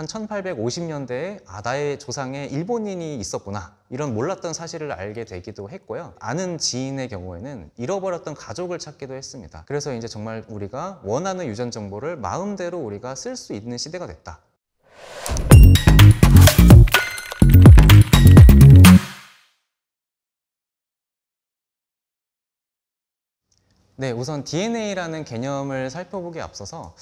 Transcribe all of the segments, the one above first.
한 1850년대에 아, 다의 조상에 일본인이 있었구나. 이런 몰랐던 사실을 알게 되기도 했고요. 아는 지인의 경우에는 잃어버렸던 가족을 찾기도 했습니다. 그래서 이제 정말 우리가 원하는 유전 정보를 마음대로 우리가 쓸 수 있는 시대가 됐다. 네, 우선 DNA라는 개념을 살펴보기에 앞서서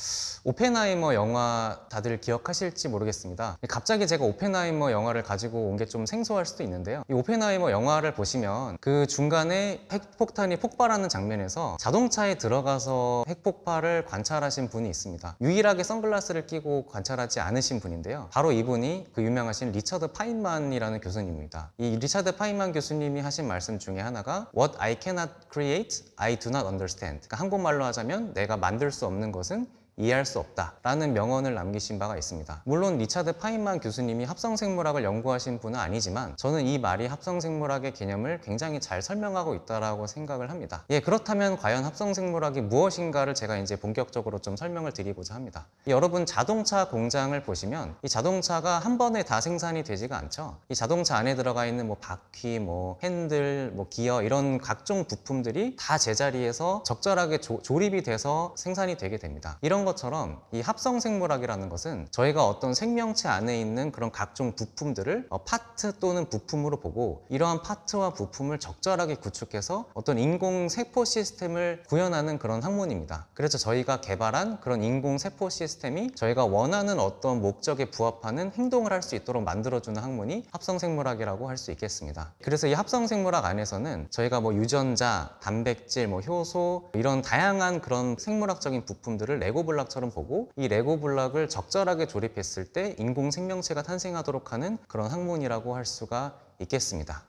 오펜하이머 영화 다들 기억하실지 모르겠습니다. 갑자기 제가 오펜하이머 영화를 가지고 온 게 좀 생소할 수도 있는데요. 이 오펜하이머 영화를 보시면 그 중간에 핵폭탄이 폭발하는 장면에서 자동차에 들어가서 핵폭발을 관찰하신 분이 있습니다. 유일하게 선글라스를 끼고 관찰하지 않으신 분인데요. 바로 이분이 그 유명하신 리처드 파인만이라는 교수님입니다. 이 리처드 파인만 교수님이 하신 말씀 중에 하나가 What I cannot create, I do not understand. understand. 그러니까 한국말로 하자면 내가 만들 수 없는 것은 이해할 수 없다라는 명언을 남기신 바가 있습니다. 물론 리차드 파인만 교수님이 합성생물학을 연구하신 분은 아니지만 저는 이 말이 합성생물학의 개념을 굉장히 잘 설명하고 있다라고 생각을 합니다. 예, 그렇다면 과연 합성생물학이 무엇인가를 제가 이제 본격적으로 좀 설명을 드리고자 합니다. 여러분 자동차 공장을 보시면 이 자동차가 한 번에 다 생산이 되지가 않죠. 이 자동차 안에 들어가 있는 뭐 바퀴, 뭐 핸들, 뭐 기어 이런 각종 부품들이 다 제자리에서 적절하게 조, 조립이 돼서 생산이 되게 됩니다. 이런 것처럼 이 합성 생물학이라는 것은 저희가 어떤 생명체 안에 있는 그런 각종 부품들을 어, 파트 또는 부품으로 보고 이러한 파트와 부품을 적절하게 구축해서 어떤 인공 세포 시스템을 구현하는 그런 학문입니다. 그래서 저희가 개발한 그런 인공 세포 시스템이 저희가 원하는 어떤 목적에 부합하는 행동을 할 수 있도록 만들어주는 학문이 합성생물학이라고 할 수 있겠습니다. 그래서 이 합성생물학 안에서는 저희가 뭐 유전자, 단백질, 뭐 효소 이런 다양한 그런 생물학적인 부품들을 레고블 블락처럼 보고 이 레고 블락을 적절하게 조립했을 때 인공 생명체가 탄생하도록 하는 그런 학문이라고 할 수가 있겠습니다.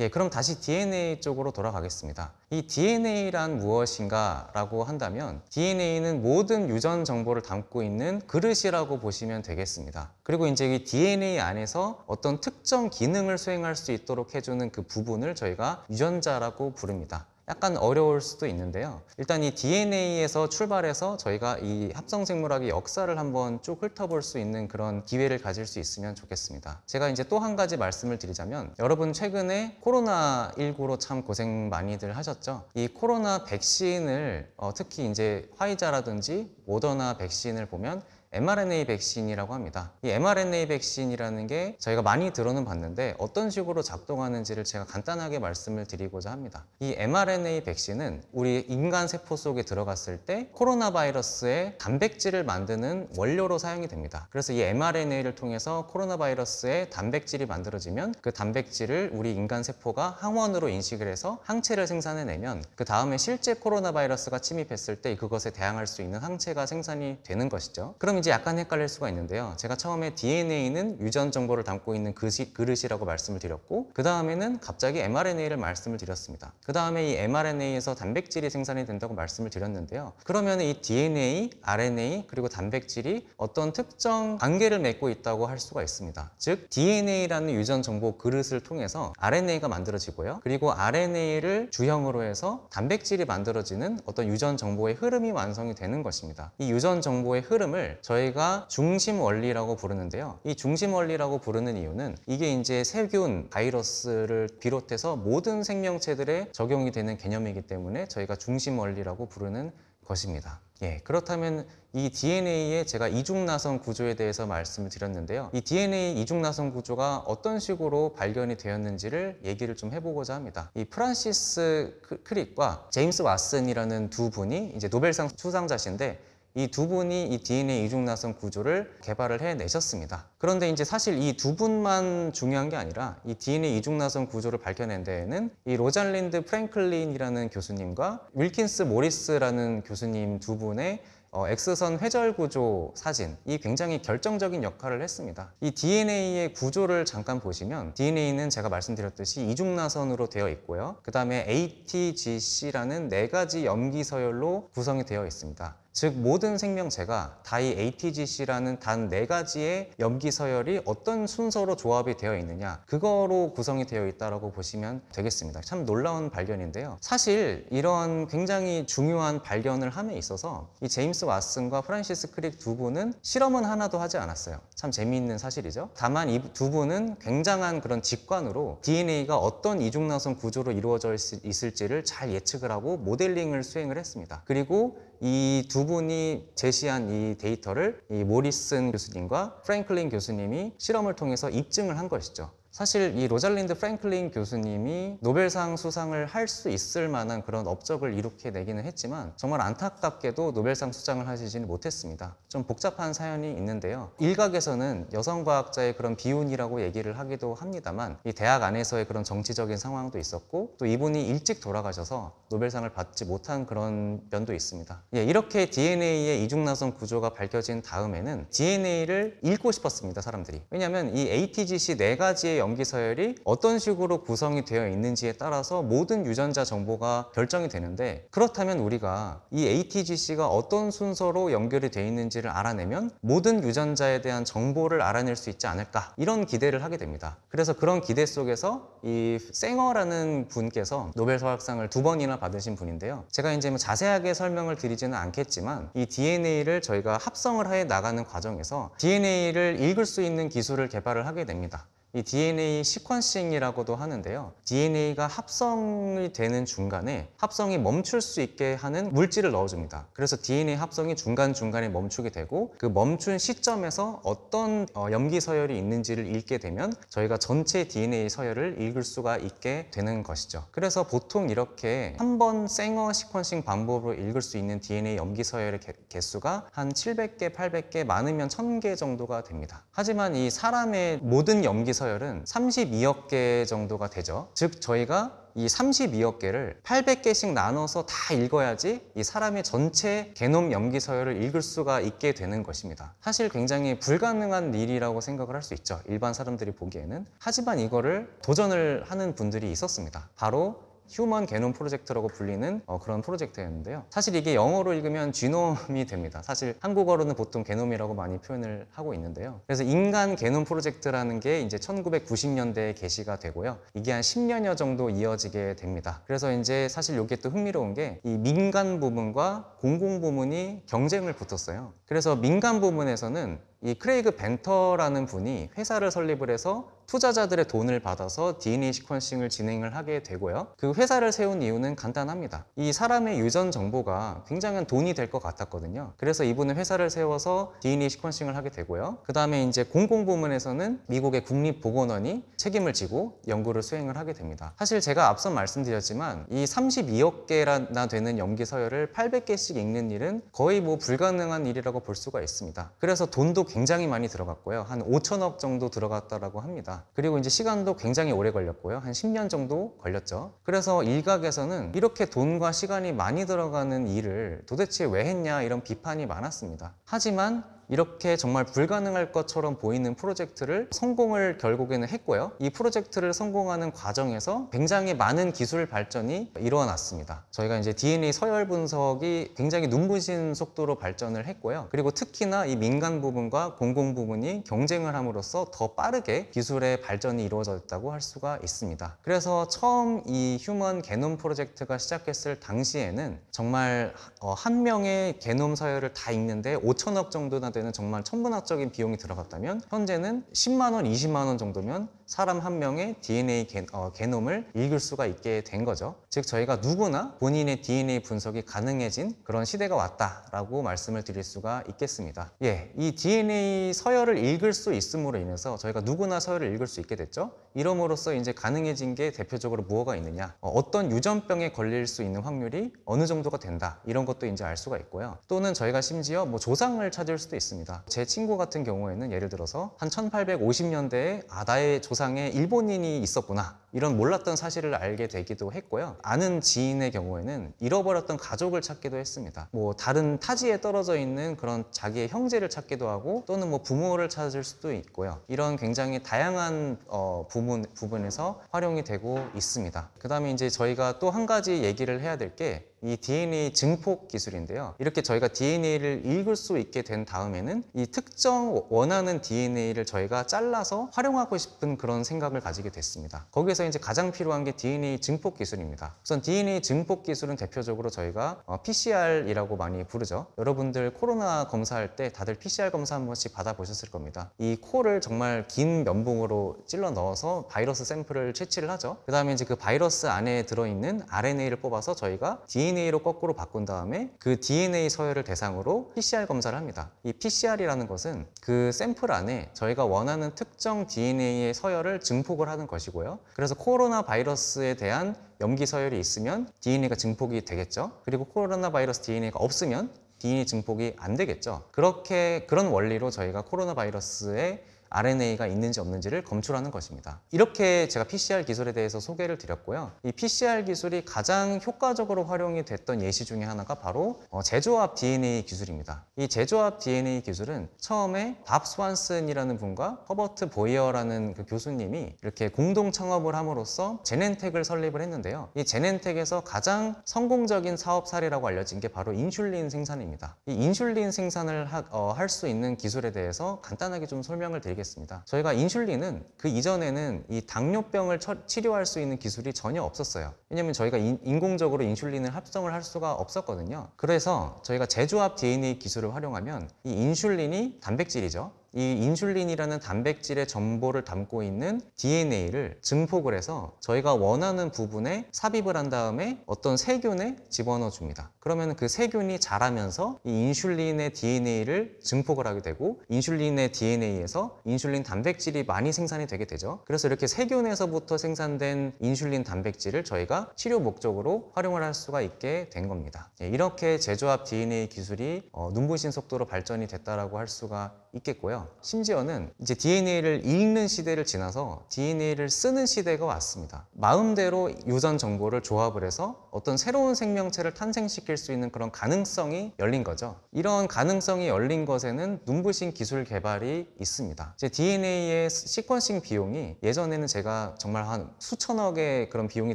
예, 그럼 다시 DNA 쪽으로 돌아가겠습니다. 이 DNA란 무엇인가 라고 한다면 DNA는 모든 유전 정보를 담고 있는 그릇이라고 보시면 되겠습니다. 그리고 이제 이 DNA 안에서 어떤 특정 기능을 수행할 수 있도록 해주는 그 부분을 저희가 유전자라고 부릅니다. 약간 어려울 수도 있는데요. 일단 이 DNA에서 출발해서 저희가 이 합성생물학의 역사를 한번 쭉 훑어볼 수 있는 그런 기회를 가질 수 있으면 좋겠습니다. 제가 이제 또 한 가지 말씀을 드리자면 여러분 최근에 코로나19로 참 고생 많이들 하셨죠? 이 코로나 백신을 어, 특히 이제 화이자라든지 모더나 백신을 보면 mRNA 백신이라고 합니다. 이 mRNA 백신이라는 게 저희가 많이 들어는 봤는데 어떤 식으로 작동하는지를 제가 간단하게 말씀을 드리고자 합니다. 이 mRNA 백신은 우리 인간 세포 속에 들어갔을 때 코로나 바이러스의 단백질을 만드는 원료로 사용이 됩니다. 그래서 이 mRNA를 통해서 코로나 바이러스의 단백질이 만들어지면 그 단백질을 우리 인간 세포가 항원으로 인식을 해서 항체를 생산해내면 그 다음에 실제 코로나 바이러스가 침입했을 때 그것에 대항할 수 있는 항체가 생산이 되는 것이죠. 그럼 뭐든 약간 헷갈릴 수가 있는데요. 제가 처음에 DNA는 유전 정보를 담고 있는 그 그릇이라고 말씀을 드렸고 그 다음에는 갑자기 mRNA를 말씀을 드렸습니다. 그 다음에 이 mRNA에서 단백질이 생산이 된다고 말씀을 드렸는데요. 그러면 이 DNA, RNA 그리고 단백질이 어떤 특정 관계를 맺고 있다고 할 수가 있습니다. 즉 DNA라는 유전 정보 그릇을 통해서 RNA가 만들어지고요. 그리고 RNA를 주형으로 해서 단백질이 만들어지는 어떤 유전 정보의 흐름이 완성이 되는 것입니다. 이 유전 정보의 흐름을 저 저희가 중심 원리라고 부르는데요. 이 중심 원리라고 부르는 이유는 이게 이제 세균, 바이러스를 비롯해서 모든 생명체들에 적용이 되는 개념이기 때문에 저희가 중심 원리라고 부르는 것입니다. 예, 그렇다면 이 DNA의 제가 이중나선 구조에 대해서 말씀을 드렸는데요. 이 DNA 이중나선 구조가 어떤 식으로 발견이 되었는지를 얘기를 좀 해보고자 합니다. 이 프란시스 크릭과 제임스 왓슨이라는 두 분이 이제 노벨상 수상자신데 이두 분이 이 DNA 이중나선 구조를 개발을 해내셨습니다. 그런데 이제 사실 이 두 분만 중요한 게 아니라 이 DNA 이중나선 구조를 밝혀낸 데에는 이 로잘린드 프랭클린이라는 교수님과 윌킨스 모리스라는 교수님 두 분의 어, X선 회절 구조 사진 이 굉장히 결정적인 역할을 했습니다. 이 DNA의 구조를 잠깐 보시면 DNA는 제가 말씀드렸듯이 이중나선으로 되어 있고요. 그 다음에 ATGC라는 네 가지 염기 서열로 구성이 되어 있습니다. 즉 모든 생명체가 다이 ATGC라는 단 네 가지의 염기 서열이 어떤 순서로 조합이 되어 있느냐 그거로 구성이 되어 있다라고 보시면 되겠습니다. 참 놀라운 발견인데요. 사실 이런 굉장히 중요한 발견을 함에 있어서 이 제임스 왓슨과 프란시스 크릭 두 분은 실험은 하나도 하지 않았어요. 참 재미있는 사실이죠. 다만 이 두 분은 굉장한 그런 직관으로 DNA가 어떤 이중나선 구조로 이루어져 있을지를 잘 예측을 하고 모델링을 수행을 했습니다. 그리고 이두 분이 제시한 이 데이터를 이 모리슨 교수님과 프랭클린 교수님이 실험을 통해서 입증을 한 것이죠. 사실 이 로잘린드 프랭클린 교수님이 노벨상 수상을 할 수 있을 만한 그런 업적을 이렇게 내기는 했지만 정말 안타깝게도 노벨상 수상을 하시지는 못했습니다. 좀 복잡한 사연이 있는데요. 일각에서는 여성 과학자의 그런 비운이라고 얘기를 하기도 합니다만 이 대학 안에서의 그런 정치적인 상황도 있었고 또 이분이 일찍 돌아가셔서 노벨상을 받지 못한 그런 면도 있습니다. 예, 이렇게 DNA의 이중나선 구조가 밝혀진 다음에는 DNA를 읽고 싶었습니다, 사람들이. 왜냐하면 이 ATGC 네 가지의 연기 서열이 어떤 식으로 구성이 되어 있는지에 따라서 모든 유전자 정보가 결정이 되는데 그렇다면 우리가 이 ATGC가 어떤 순서로 연결이 되어 있는지를 알아내면 모든 유전자에 대한 정보를 알아낼 수 있지 않을까 이런 기대를 하게 됩니다. 그래서 그런 기대 속에서 이 생어라는 분께서 노벨 서학상을 두 번이나 받으신 분인데요. 제가 이제 뭐 자세하게 설명을 드리지는 않겠지만 이 DNA를 저희가 합성을 해 나가는 과정에서 DNA를 읽을 수 있는 기술을 개발을 하게 됩니다. 이 DNA 시퀀싱이라고도 하는데요. DNA가 합성이 되는 중간에 합성이 멈출 수 있게 하는 물질을 넣어줍니다. 그래서 DNA 합성이 중간중간에 멈추게 되고 그 멈춘 시점에서 어떤 어, 염기 서열이 있는지를 읽게 되면 저희가 전체 DNA 서열을 읽을 수가 있게 되는 것이죠. 그래서 보통 이렇게 한 번 생어 시퀀싱 방법으로 읽을 수 있는 DNA 염기 서열의 개수가 한 700개, 800개, 많으면 1000개 정도가 됩니다. 하지만 이 사람의 모든 염기 서열 서열은 32억 개 정도가 되죠. 즉 저희가 이 32억 개를 800개씩 나눠서 다 읽어야지 이 사람의 전체 개놈 염기 서열을 읽을 수가 있게 되는 것입니다. 사실 굉장히 불가능한 일이라고 생각을 할 수 있죠. 일반 사람들이 보기에는. 하지만 이거를 도전을 하는 분들이 있었습니다. 바로 휴먼 게놈 프로젝트라고 불리는 어, 그런 프로젝트였는데요. 사실 이게 영어로 읽으면 쥐놈이 됩니다. 사실 한국어로는 보통 게놈이라고 많이 표현을 하고 있는데요. 그래서 인간 게놈 프로젝트라는 게 이제 1990년대에 개시가 되고요. 이게 한 10년여 정도 이어지게 됩니다. 그래서 이제 사실 이게 또 흥미로운 게 이 민간 부문과 공공 부문이 경쟁을 붙었어요. 그래서 민간 부문에서는 이 크레이그 벤터라는 분이 회사를 설립을 해서 투자자들의 돈을 받아서 DNA 시퀀싱을 진행을 하게 되고요. 그 회사를 세운 이유는 간단합니다. 이 사람의 유전 정보가 굉장한 돈이 될 것 같았거든요. 그래서 이분은 회사를 세워서 DNA 시퀀싱을 하게 되고요. 그 다음에 이제 공공부문에서는 미국의 국립보건원이 책임을 지고 연구를 수행을 하게 됩니다. 사실 제가 앞서 말씀드렸지만 이 32억 개나 되는 연기 서열을 800개씩 읽는 일은 거의 뭐 불가능한 일이라고 볼 수가 있습니다. 그래서 돈도 굉장히 많이 들어갔고요. 한 5천억 정도 들어갔다고 합니다. 않을까. 그리고 이제 시간도 굉장히 오래 걸렸고요. 한 10년 정도 걸렸죠. 그래서 일각에서는 이렇게 돈과 시간이 많이 들어가는 일을 도대체 왜 했냐 이런 비판이 많았습니다. 하지만 이렇게 정말 불가능할 것처럼 보이는 프로젝트를 성공을 결국에는 했고요. 이 프로젝트를 성공하는 과정에서 굉장히 많은 기술 발전이 일어났습니다. 저희가 이제 DNA 서열 분석이 굉장히 눈부신 속도로 발전을 했고요. 그리고 특히나 이 민간 부분과 공공 부분이 경쟁을 함으로써 더 빠르게 기술의 발전이 이루어졌다고 할 수가 있습니다. 그래서 처음 이 휴먼 게놈 프로젝트가 시작했을 당시에는 정말 어, 한 명의 게놈 서열을 다 읽는데 5천억 정도나 되는 정말 천문학적인 비용이 들어갔다면 현재는 10만 원, 20만 원 정도면 사람 한 명의 DNA 개 어, 놈을 읽을 수가 있게 된 거죠. 즉 저희가 누구나 본인의 DNA 분석이 가능해진 그런 시대가 왔다라고 말씀을 드릴 수가 있겠습니다. 예, 이 DNA 서열을 읽을 수 있음으로 인해서 저희가 누구나 서열을 읽을 수 있게 됐죠. 이러므로써 이제 가능해진 게 대표적으로 뭐가 있느냐 어, 어떤 유전병에 걸릴 수 있는 확률이 어느 정도가 된다 이런 것도 이제 알 수가 있고요 또는 저희가 심지어 뭐 조상을 찾을 수도 있습니다 제 친구 같은 경우에는 예를 들어서 한 1850년대에 아다의조 조상에 일본인이 있었구나 이런 몰랐던 사실을 알게 되기도 했고요. 아는 지인의 경우에는 잃어버렸던 가족을 찾기도 했습니다. 뭐 다른 타지에 떨어져 있는 그런 자기의 형제를 찾기도 하고 또는 뭐 부모를 찾을 수도 있고요. 이런 굉장히 다양한 어, 부분, 부분에서 활용이 되고 있습니다. 그 다음에 이제 저희가 또 한 가지 얘기를 해야 될 게 이 DNA 증폭 기술인데요. 이렇게 저희가 DNA를 읽을 수 있게 된 다음에는 이 특정 원하는 DNA를 저희가 잘라서 활용하고 싶은 그런 생각을 가지게 됐습니다. 거기에서 여기서 이제 가장 필요한 게 DNA 증폭 기술입니다. 우선 DNA 증폭 기술은 대표적으로 저희가 어, PCR이라고 많이 부르죠. 여러분들 코로나 검사할 때 다들 PCR 검사 한 번씩 받아보셨을 겁니다. 이 코를 정말 긴 면봉으로 찔러 넣어서 바이러스 샘플을 채취를 하죠. 그 다음에 이제 그 바이러스 안에 들어있는 RNA를 뽑아서 저희가 DNA로 거꾸로 바꾼 다음에 그 DNA 서열을 대상으로 PCR 검사를 합니다. 이 PCR이라는 것은 그 샘플 안에 저희가 원하는 특정 DNA의 서열을 증폭을 하는 것이고요. 그래서 그래서 코로나 바이러스에 대한 염기 서열이 있으면 DNA가 증폭이 되겠죠. 그리고 코로나 바이러스 DNA가 없으면 DNA 증폭이 안 되겠죠. 그렇게 그런 원리로 저희가 코로나 바이러스의 RNA가 있는지 없는지를 검출하는 것입니다. 이렇게 제가 PCR 기술에 대해서 소개를 드렸고요. 이 PCR 기술이 가장 효과적으로 활용이 됐던 예시 중에 하나가 바로 어, 제조합 DNA 기술입니다. 이 제조합 DNA 기술은 처음에 밥 스완슨이라는 분과 허버트 보이어라는 그 교수님이 이렇게 공동 창업을 함으로써 제넨텍을 설립을 했는데요. 이 제넨텍에서 가장 성공적인 사업 사례라고 알려진 게 바로 인슐린 생산입니다. 이 인슐린 생산을 어, 할수 있는 기술에 대해서 간단하게 좀 설명을 드리겠습니다. 드겠습니다 저희가 인슐린은 그 이전에는 이 당뇨병을 치료할 수 있는 기술이 전혀 없었어요. 왜냐면 저희가 인, 공적으로 인슐린을 합성을 할 수가 없었거든요. 그래서 저희가 제조합 DNA 기술을 활용하면 이 인슐린이 단백질이죠. 이 인슐린이라는 단백질의 정보를 담고 있는 DNA를 증폭을 해서 저희가 원하는 부분에 삽입을 한 다음에 어떤 세균에 집어넣어 줍니다. 그러면 그 세균이 자라면서 이 인슐린의 DNA를 증폭을 하게 되고 인슐린의 DNA에서 인슐린 단백질이 많이 생산이 되게 되죠. 그래서 이렇게 세균에서부터 생산된 인슐린 단백질을 저희가 치료 목적으로 활용을 할 수가 있게 된 겁니다. 예, 이렇게 제조합 DNA 기술이 어, 눈부신 속도로 발전이 됐다라고 할 수가 있겠고요. 심지어는 이제 DNA를 읽는 시대를 지나서 DNA를 쓰는 시대가 왔습니다. 마음대로 유전 정보를 조합을 해서 어떤 새로운 생명체를 탄생시킬 수 있는 그런 가능성이 열린 거죠. 이런 가능성이 열린 것에는 눈부신 기술 개발이 있습니다. 제 DNA의 시퀀싱 비용이 예전에는 제가 정말 한 수천억의 그런 비용이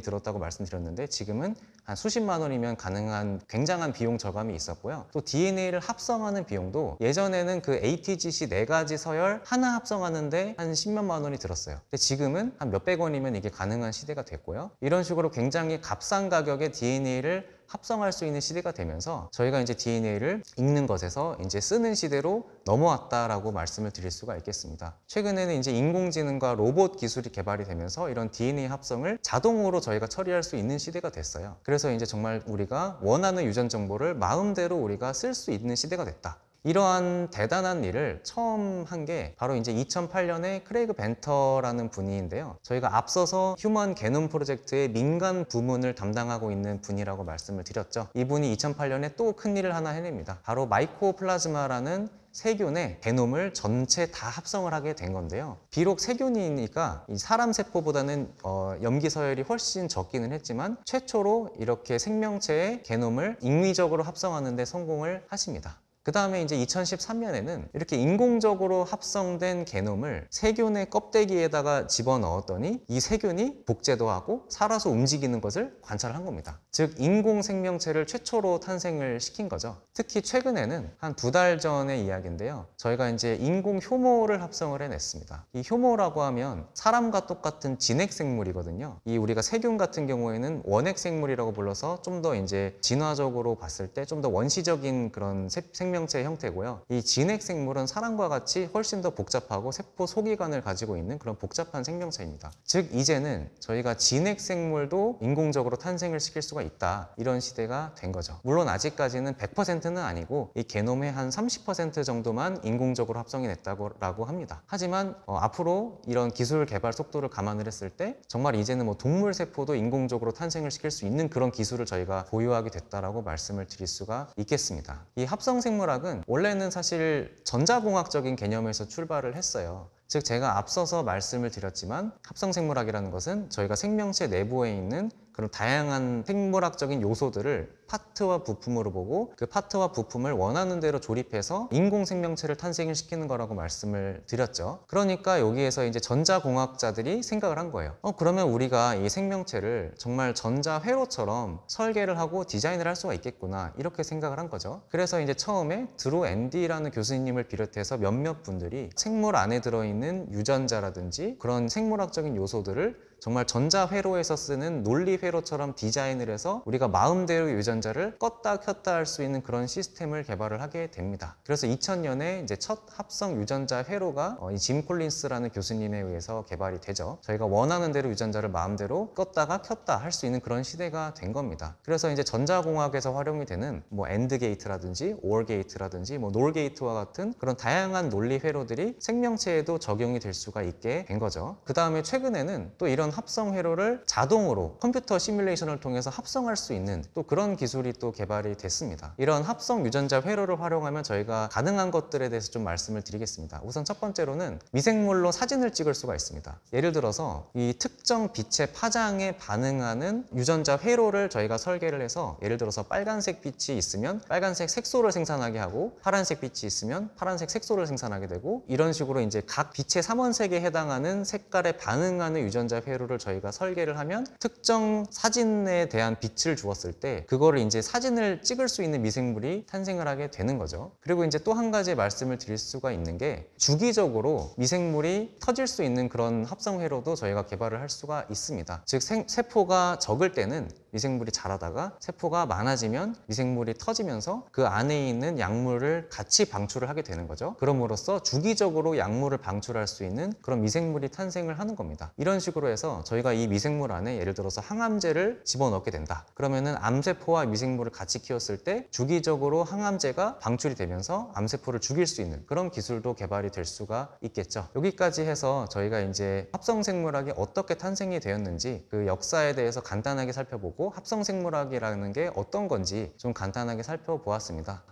들었다고 말씀드렸는데 지금은 한 수십만 원이면 가능한 굉장한 비용 절감이 있었고요. 또 DNA를 합성하는 비용도 예전에는 그 ATGC 네가지 서열 하나 합성하는데 한 10몇만 원이 들었어요. 근데 지금은 한 몇백 원이면 이게 가능한 시대가 됐고요. 이런 식으로 굉장히 값싼 가격의 DNA를 합성할 수 있는 시대가 되면서 저희가 이제 DNA를 읽는 것에서 이제 쓰는 시대로 넘어왔다라고 말씀을 드릴 수가 있겠습니다. 최근에는 이제 인공지능과 로봇 기술이 개발이 되면서 이런 DNA 합성을 자동으로 저희가 처리할 수 있는 시대가 됐어요. 그래서 이제 정말 우리가 원하는 유전 정보를 마음대로 우리가 쓸 수 있는 시대가 됐다. 이러한 대단한 일을 처음 한 게 바로 이제 2008년에 크레이그 벤터라는 분인데요. 저희가 앞서서 휴먼 게놈 프로젝트의 민간 부문을 담당하고 있는 분이라고 말씀을 드렸죠. 이분이 2008년에 또 큰 일을 하나 해냅니다. 바로 마이코플라즈마라는 세균의 게놈을 전체 다 합성을 하게 된 건데요. 비록 세균이니까 사람 세포보다는 어, 염기 서열이 훨씬 적기는 했지만 최초로 이렇게 생명체의 게놈을 인위적으로 합성하는 데 성공을 하십니다. 그 다음에 이제 2013년에는 이렇게 인공적으로 합성된 게놈을 세균의 껍데기에다가 집어넣었더니 이 세균이 복제도 하고 살아서 움직이는 것을 관찰한 겁니다. 즉 인공 생명체를 최초로 탄생을 시킨 거죠. 특히 최근에는 한 두 달 전의 이야기인데요. 저희가 이제 인공 효모를 합성을 해냈습니다. 이 효모라고 하면 사람과 똑같은 진핵 생물이거든요. 이 우리가 세균 같은 경우에는 원핵 생물이라고 불러서 좀 더 이제 진화적으로 봤을 때 좀 더 원시적인 그런 생물 생명체의 형태고요. 이 진핵 생물은 사람과 같이 훨씬 더 복잡하고 세포 소기관을 가지고 있는 그런 복잡한 생명체입니다. 즉 이제는 저희가 진핵 생물도 인공적으로 탄생을 시킬 수가 있다. 이런 시대가 된 거죠. 물론 아직까지는 100%는 아니고 이 게놈의 한 30% 정도만 인공적으로 합성이 됐다고 라고 합니다. 하지만 어, 앞으로 이런 기술 개발 속도를 감안을 했을 때 정말 이제는 뭐 동물 세포도 인공적으로 탄생을 시킬 수 있는 그런 기술을 저희가 보유하게 됐다라고 말씀을 드릴 수가 있겠습니다. 이 합성 생물 생물학은 원래는 사실 전자공학적인 개념에서 출발을 했어요. 즉 제가 앞서서 말씀을 드렸지만 합성생물학이라는 것은 저희가 생명체 내부에 있는 그런 다양한 생물학적인 요소들을 파트와 부품으로 보고 그 파트와 부품을 원하는 대로 조립해서 인공 생명체를 탄생 시키는 거라고 말씀을 드렸죠. 그러니까 여기에서 이제 전자공학자들이 생각을 한 거예요. 어, 그러면 우리가 이 생명체를 정말 전자회로처럼 설계를 하고 디자인을 할 수가 있겠구나 이렇게 생각을 한 거죠. 그래서 이제 처음에 드로 앤디라는 교수님을 비롯해서 몇몇 분들이 생물 안에 들어있는 유전자라든지 그런 생물학적인 요소들을 정말 전자회로에서 쓰는 논리회로처럼 디자인을 해서 우리가 마음대로 유전자를 껐다 켰다 할 수 있는 그런 시스템을 개발을 하게 됩니다. 그래서 2000년에 이제 첫 합성 유전자 회로가 어, 이짐 콜린스라는 교수님에 의해서 개발이 되죠. 저희가 원하는 대로 유전자를 마음대로 껐다가 켰다 할 수 있는 그런 시대가 된 겁니다. 그래서 이제 전자공학에서 활용이 되는 뭐 엔드 게이트라든지 오 게이트라든지 뭐놀 게이트와 같은 그런 다양한 논리 회로들이 생명체에도 적용이 될 수가 있게 된 거죠. 그 다음에 최근에는 또 이런 이런 합성 회로를 자동으로 컴퓨터 시뮬레이션을 통해서 합성할 수 있는 또 그런 기술이 또 개발이 됐습니다. 이런 합성 유전자 회로를 활용하면 저희가 가능한 것들에 대해서 좀 말씀을 드리겠습니다. 우선 첫 번째로는 미생물로 사진을 찍을 수가 있습니다. 예를 들어서 이 특정 빛의 파장에 반응하는 유전자 회로를 저희가 설계를 해서 예를 들어서 빨간색 빛이 있으면 빨간색 색소를 생산하게 하고 파란색 빛이 있으면 파란색 색소를 생산하게 되고 이런 식으로 이제 각 빛의 삼원색에 해당하는 색깔에 반응하는 유전자 회로 자료를 저희가 설계를 하면 특정 사진에 대한 빛을 주었을 때 그거를 이제 사진을 찍을 수 있는 미생물이 탄생을 하게 되는 거죠. 그리고 이제 또 한 가지 말씀을 드릴 수가 있는 게 주기적으로 미생물이 터질 수 있는 그런 합성회로도 저희가 개발을 할 수가 있습니다. 즉 세포가 적을 때는 미생물이 자라다가 세포가 많아지면 미생물이 터지면서 그 안에 있는 약물을 같이 방출을 하게 되는 거죠. 그럼으로써 주기적으로 약물을 방출할 수 있는 그런 미생물이 탄생을 하는 겁니다. 이런 식으로 해서 저희가 이 미생물 안에 예를 들어서 항암제를 집어넣게 된다. 그러면은 암세포와 미생물을 같이 키웠을 때 주기적으로 항암제가 방출이 되면서 암세포를 죽일 수 있는 그런 기술도 개발이 될 수가 있겠죠. 여기까지 해서 저희가 이제 합성생물학이 어떻게 탄생이 되었는지 그 역사에 대해서 간단하게 살펴보고 보고 합성생물학이라는 게 어떤 건지 좀 간단하게 살펴보았습니다.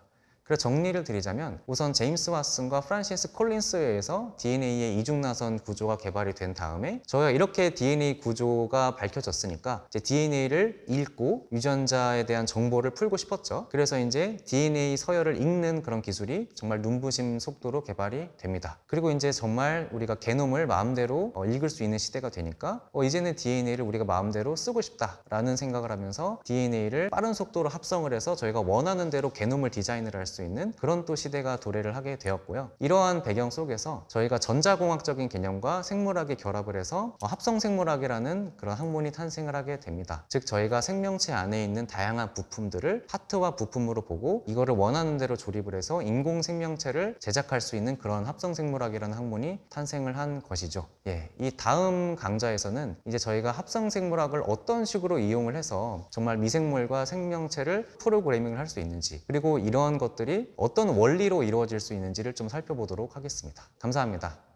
그래서 정리를 드리자면 우선 제임스 왓슨과 프란시스 콜린스에 의해서 DNA의 이중나선 구조가 개발이 된 다음에 저희가 이렇게 DNA 구조가 밝혀졌으니까 이제 DNA를 읽고 유전자에 대한 정보를 풀고 싶었죠. 그래서 이제 DNA 서열을 읽는 그런 기술이 정말 눈부심 속도로 개발이 됩니다. 그리고 이제 정말 우리가 게놈을 마음대로 어, 읽을 수 있는 시대가 되니까 어, 이제는 DNA를 우리가 마음대로 쓰고 싶다라는 생각을 하면서 DNA를 빠른 속도로 합성을 해서 저희가 원하는 대로 게놈을 디자인을 할수 수 있는 그런 또 시대가 도래를 하게 되었고요. 이러한 배경 속에서 저희가 전자공학적인 개념과 생물학의 결합을 해서 어, 합성생물학이라는 그런 학문이 탄생을 하게 됩니다. 즉 저희가 생명체 안에 있는 다양한 부품들을 파트와 부품으로 보고 이거를 원하는 대로 조립을 해서 인공 생명체를 제작할 수 있는 그런 합성생물학이라는 학문이 탄생을 한 것이죠. 예, 이 다음 강좌에서는 이제 저희가 합성생물학을 어떤 식으로 이용을 해서 정말 미생물과 생명체를 프로그래밍을 할 수 있는지 그리고 이러한 것들 것들이 어떤 원리로 이루어질 수 있는지를 좀 살펴보도록 하겠습니다. 감사합니다.